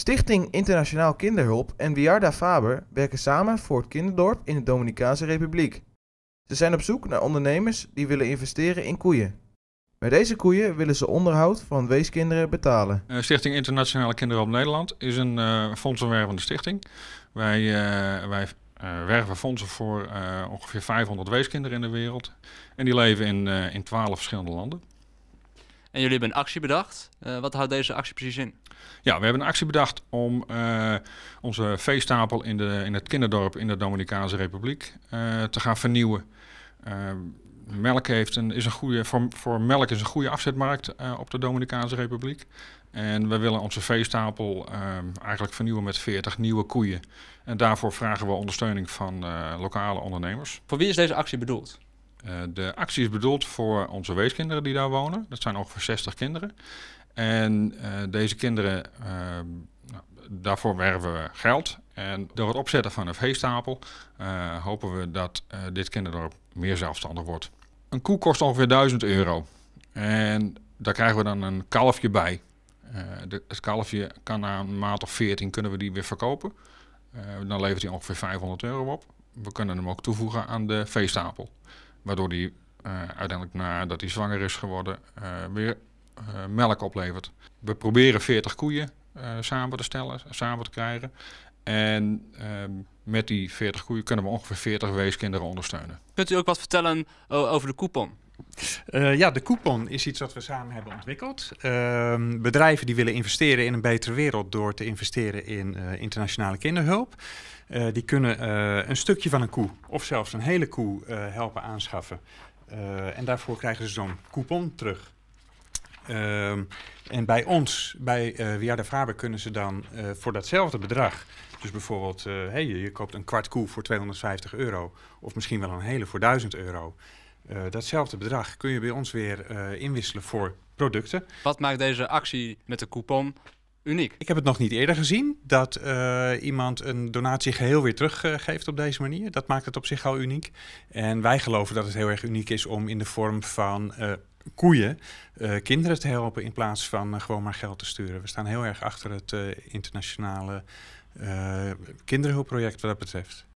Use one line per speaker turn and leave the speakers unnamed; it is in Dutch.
Stichting Internationaal Kinderhulp en Wiarda Faber werken samen voor het kinderdorp in de Dominicaanse Republiek. Ze zijn op zoek naar ondernemers die willen investeren in koeien. Met deze koeien willen ze onderhoud van weeskinderen betalen.
Eh, stichting Internationale Kinderhulp Nederland is een uh, fondsenwervende stichting. Wij, eh, wij werven fondsen voor ongeveer 500 weeskinderen in de wereld. En die leven in, in 12 verschillende landen.
En jullie hebben een actie bedacht. Eh, wat houdt deze actie precies in?
Ja, we hebben een actie bedacht om eh, onze veestapel in, de, in het kinderdorp in de Dominicaanse Republiek eh, te gaan vernieuwen. melk heeft een, is een goede, voor, voor melk is een goede afzetmarkt op de Dominicaanse Republiek. En we willen onze veestapel eigenlijk vernieuwen met 40 nieuwe koeien. En daarvoor vragen we ondersteuning van lokale ondernemers. Voor wie is deze actie bedoeld? Eh, de actie is bedoeld voor onze weeskinderen die daar wonen. Dat zijn ongeveer 60 kinderen. En eh, deze kinderen, eh, nou, daarvoor werven we geld. En door het opzetten van een veestapel hopen we dat dit kinderdorp meer zelfstandig wordt. Een koe kost ongeveer 1000 euro. En daar krijgen we dan een kalfje bij. De, het kalfje kan na een maand of 14 kunnen we die weer verkopen. dan levert hij ongeveer 500 euro op. We kunnen hem ook toevoegen aan de veestapel. Waardoor hij eh, uiteindelijk nadat hij zwanger is geworden eh, weer eh, melk oplevert. We proberen 40 koeien samen te stellen, samen te krijgen. En ehm, met die 40
koeien kunnen we ongeveer 40 weeskinderen ondersteunen. Kunt u ook wat vertellen over de coupon? ja, de coupon is iets wat we samen hebben ontwikkeld. Ehm, bedrijven die willen investeren in een betere wereld door te investeren in internationale kinderhulp. Eh, die kunnen eh, een stukje van een koe of zelfs een hele koe eh, helpen aanschaffen. en daarvoor krijgen ze zo'n coupon terug. Ehm, en bij ons, bij uh, Via de Faber, kunnen ze dan voor datzelfde bedrag. Dus bijvoorbeeld, hey, je, je koopt een kwart koe voor 250 euro, of misschien wel een hele voor 1000 euro. datzelfde bedrag kun je bij ons weer inwisselen voor producten. Wat maakt deze actie met de coupon uniek. Ik heb het nog niet eerder gezien dat eh, iemand een donatie geheel weer teruggeeft eh, op deze manier. Dat maakt het op zich al uniek. En wij geloven dat het heel erg uniek is om in de vorm van eh, koeien kinderen te helpen in plaats van gewoon maar geld te sturen. We staan heel erg achter het internationale kinderhulpproject wat dat betreft.